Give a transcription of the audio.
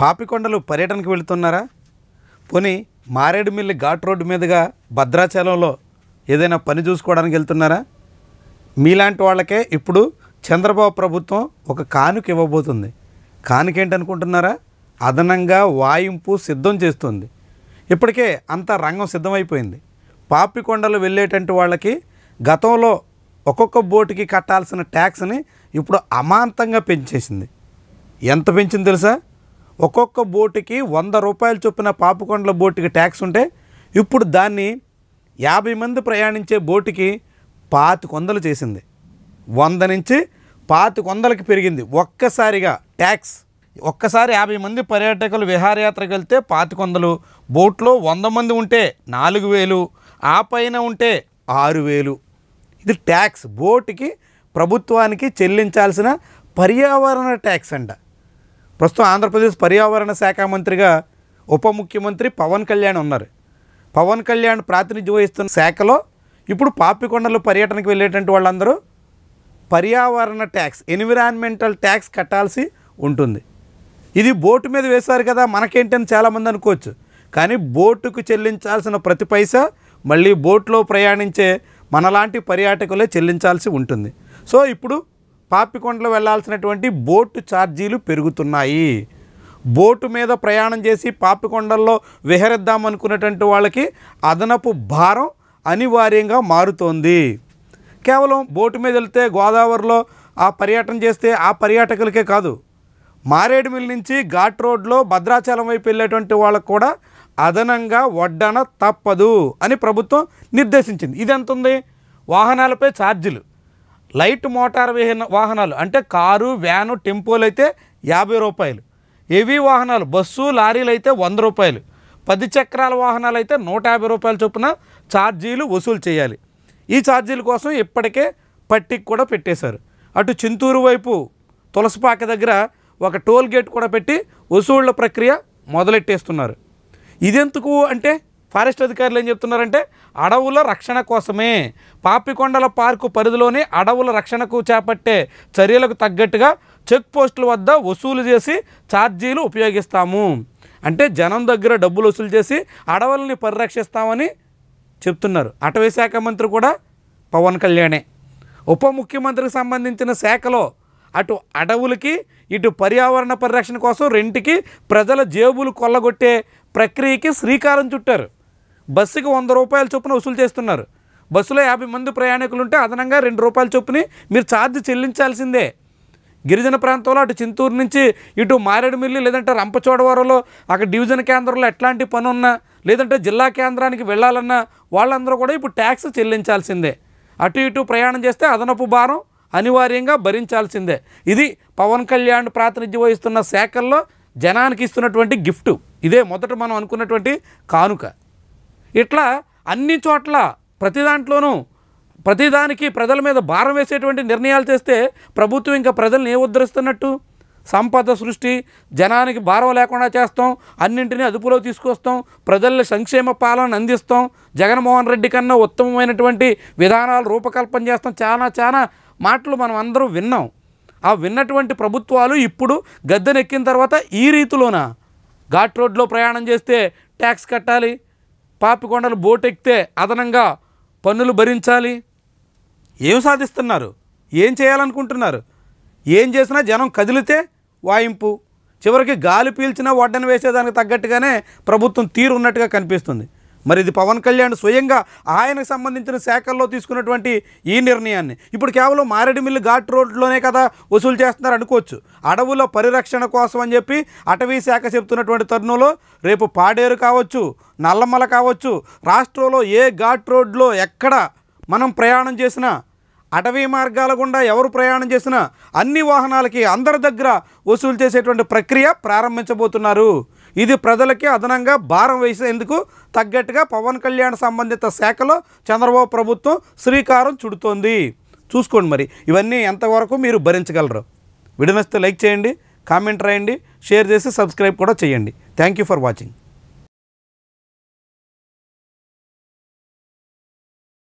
పాపికొండలు పర్యటనకు వెళుతున్నారా పోనీ మారేడుమిల్లి ఘాట్ రోడ్డు మీదుగా భద్రాచలంలో ఏదైనా పని చూసుకోవడానికి వెళ్తున్నారా మీలాంటి వాళ్ళకే ఇప్పుడు చంద్రబాబు ప్రభుత్వం ఒక కానుక ఇవ్వబోతుంది కానుక ఏంటనుకుంటున్నారా అదనంగా వాయింపు సిద్ధం చేస్తుంది ఇప్పటికే అంత రంగం సిద్ధమైపోయింది పాపికొండలు వెళ్ళేటంటి వాళ్ళకి గతంలో ఒక్కొక్క బోటుకి కట్టాల్సిన ట్యాక్స్ని ఇప్పుడు అమాంతంగా పెంచేసింది ఎంత పెంచింది తెలుసా ఒక్కొక్క బోటుకి వంద రూపాయలు చొప్పున పాపకొండల బోటుకి ట్యాక్స్ ఉంటే ఇప్పుడు దాన్ని యాభై మంది ప్రయాణించే బోటుకి పాతికొందలు చేసింది వంద నుంచి పాతికొందలకి పెరిగింది ఒక్కసారిగా ట్యాక్స్ ఒక్కసారి యాభై మంది పర్యాటకులు విహారయాత్రకు వెళ్తే పాతికొందలు బోట్లో వంద మంది ఉంటే నాలుగు వేలు ఆ పైన ఉంటే ఆరు వేలు ఇది ట్యాక్స్ బోటుకి ప్రభుత్వానికి చెల్లించాల్సిన పర్యావరణ ట్యాక్స్ అంట ప్రస్తుతం ఆంధ్రప్రదేశ్ పర్యావరణ శాఖ మంత్రిగా ఉప ముఖ్యమంత్రి పవన్ కళ్యాణ్ ఉన్నారు పవన్ కళ్యాణ్ ప్రాతినిధ్యం వహిస్తున్న శాఖలో ఇప్పుడు పాపికొండలు పర్యటనకు వెళ్ళేటువంటి వాళ్ళందరూ పర్యావరణ ట్యాక్స్ ఎన్విరాన్మెంటల్ ట్యాక్స్ కట్టాల్సి ఉంటుంది ఇది బోటు మీద వేశారు కదా మనకేంటని చాలామంది అనుకోవచ్చు కానీ బోటుకు చెల్లించాల్సిన ప్రతి పైసా మళ్ళీ బోట్లో ప్రయాణించే మనలాంటి పర్యాటకులే చెల్లించాల్సి ఉంటుంది సో ఇప్పుడు పాపికొండలు వెళ్లాల్సినటువంటి బోటు ఛార్జీలు పెరుగుతున్నాయి బోటు మీద ప్రయాణం చేసి పాపికొండల్లో విహరిద్దాం అనుకున్నటువంటి వాళ్ళకి అదనపు భారం అనివార్యంగా మారుతోంది కేవలం బోటు మీద వెళ్తే గోదావరిలో ఆ పర్యటన చేస్తే ఆ పర్యాటకులకే కాదు మారేడుమిల్ నుంచి ఘాట్ రోడ్లో భద్రాచలం వైపు వెళ్ళేటువంటి వాళ్ళకు కూడా అదనంగా వడ్డన తప్పదు అని ప్రభుత్వం నిర్దేశించింది ఇది ఎంత ఉంది వాహనాలపై ఛార్జీలు లైట్ మోటార్ వాహనాలు అంటే కారు వ్యాను టెంపోలు అయితే యాభై రూపాయలు హెవీ వాహనాలు బస్సు లారీలు అయితే వంద రూపాయలు పది చక్రాల వాహనాలు అయితే నూట యాభై రూపాయల చొప్పున ఛార్జీలు వసూలు చేయాలి ఈ ఛార్జీల కోసం ఇప్పటికే పట్టికి కూడా పెట్టేశారు అటు చింతూరు వైపు తులసిపాక దగ్గర ఒక టోల్ గేట్ కూడా పెట్టి వసూళ్ల ప్రక్రియ మొదలెట్టేస్తున్నారు ఇదెందుకు అంటే ఫారెస్ట్ అధికారులు ఏం చెప్తున్నారంటే అడవుల రక్షణ కోసమే పాపికొండల పార్కు పరిధిలోని అడవుల రక్షణకు చేపట్టే చర్యలకు తగ్గట్టుగా చెక్ పోస్టుల వద్ద వసూలు చేసి ఛార్జీలు ఉపయోగిస్తాము అంటే జనం దగ్గర డబ్బులు వసూలు చేసి అడవులని పరిరక్షిస్తామని చెప్తున్నారు అటవీ శాఖ మంత్రి కూడా పవన్ కళ్యాణే ఉప ముఖ్యమంత్రికి సంబంధించిన శాఖలో అటు అడవులకి ఇటు పర్యావరణ పరిరక్షణ కోసం రెంటికి ప్రజల జేబులు కొల్లగొట్టే ప్రక్రియకి శ్రీకారం చుట్టారు బస్సుకి వంద రూపాయల చొప్పున వసూలు చేస్తున్నారు బస్సులో యాభై మంది ప్రయాణికులు ఉంటే అదనంగా రెండు రూపాయల చొప్పుని మీరు ఛార్జ్ చెల్లించాల్సిందే గిరిజన ప్రాంతంలో అటు చింతూరు నుంచి ఇటు మారేడుమిల్లి లేదంటే రంపచోడవరంలో అక్కడ డివిజన్ కేంద్రంలో ఎట్లాంటి పని ఉన్నా లేదంటే జిల్లా కేంద్రానికి వెళ్ళాలన్నా వాళ్ళందరూ కూడా ఇప్పుడు ట్యాక్స్ చెల్లించాల్సిందే అటు ఇటు ప్రయాణం చేస్తే అదనపు భారం అనివార్యంగా భరించాల్సిందే ఇది పవన్ కళ్యాణ్ ప్రాతినిధ్యం వహిస్తున్న శాఖల్లో జనానికి ఇస్తున్నటువంటి గిఫ్ట్ ఇదే మొదట మనం అనుకున్నటువంటి కానుక ఇట్లా అన్ని చోట్ల ప్రతి దాంట్లోనూ ప్రతిదానికి ప్రజల మీద భారం వేసేటువంటి నిర్ణయాలు చేస్తే ప్రభుత్వం ఇంకా ప్రజల్ని ఏ ఉద్ధరిస్తున్నట్టు సంపద సృష్టి జనానికి భారం లేకుండా చేస్తాం అన్నింటినీ అదుపులో తీసుకొస్తాం ప్రజల సంక్షేమ పాలన అందిస్తాం జగన్మోహన్ రెడ్డి కన్నా ఉత్తమమైనటువంటి విధానాలు రూపకల్పన చేస్తాం చాలా చాలా మాటలు మనం అందరూ విన్నాం ఆ విన్నటువంటి ప్రభుత్వాలు ఇప్పుడు గద్దెనెక్కిన తర్వాత ఈ రీతిలోన ఘాట్ రోడ్లో ప్రయాణం చేస్తే ట్యాక్స్ కట్టాలి పాపికొండలు బోటెక్కితే అదనంగా పన్నులు భరించాలి ఏం సాధిస్తున్నారు ఏం చేయాలనుకుంటున్నారు ఏం చేసినా జనం కదిలితే వాయింపు చివరికి గాలి పీల్చినా వడ్డన వేసేదానికి తగ్గట్టుగానే ప్రభుత్వం తీరు ఉన్నట్టుగా కనిపిస్తుంది మరి ఇది పవన్ కళ్యాణ్ స్వయంగా ఆయనకు సంబంధించిన శాఖల్లో తీసుకున్నటువంటి ఈ నిర్ణయాన్ని ఇప్పుడు కేవలం మారేడుమిల్లి ఘాట్ రోడ్లోనే కదా వసూలు చేస్తున్నారు అనుకోవచ్చు అడవుల పరిరక్షణ కోసం అని చెప్పి అటవీ శాఖ చెప్తున్నటువంటి తరుణంలో రేపు పాడేరు కావచ్చు నల్లమల కావచ్చు రాష్ట్రంలో ఏ ఘాట్ రోడ్లో ఎక్కడ మనం ప్రయాణం చేసినా అటవీ మార్గాల గుండా ఎవరు ప్రయాణం చేసినా అన్ని వాహనాలకి అందరి దగ్గర వసూలు చేసేటువంటి ప్రక్రియ ప్రారంభించబోతున్నారు ఇది ప్రజలకి అదనంగా భారం వేసేందుకు తగ్గట్టుగా పవన్ కళ్యాణ్ సంబంధిత శాఖలో చంద్రబాబు ప్రభుత్వం శ్రీకారం చుడుతోంది చూసుకోండి మరి ఇవన్నీ ఎంతవరకు మీరు భరించగలరు వీడియో లైక్ చేయండి కామెంట్ రాయండి షేర్ చేసి సబ్స్క్రైబ్ కూడా చేయండి థ్యాంక్ ఫర్ వాచింగ్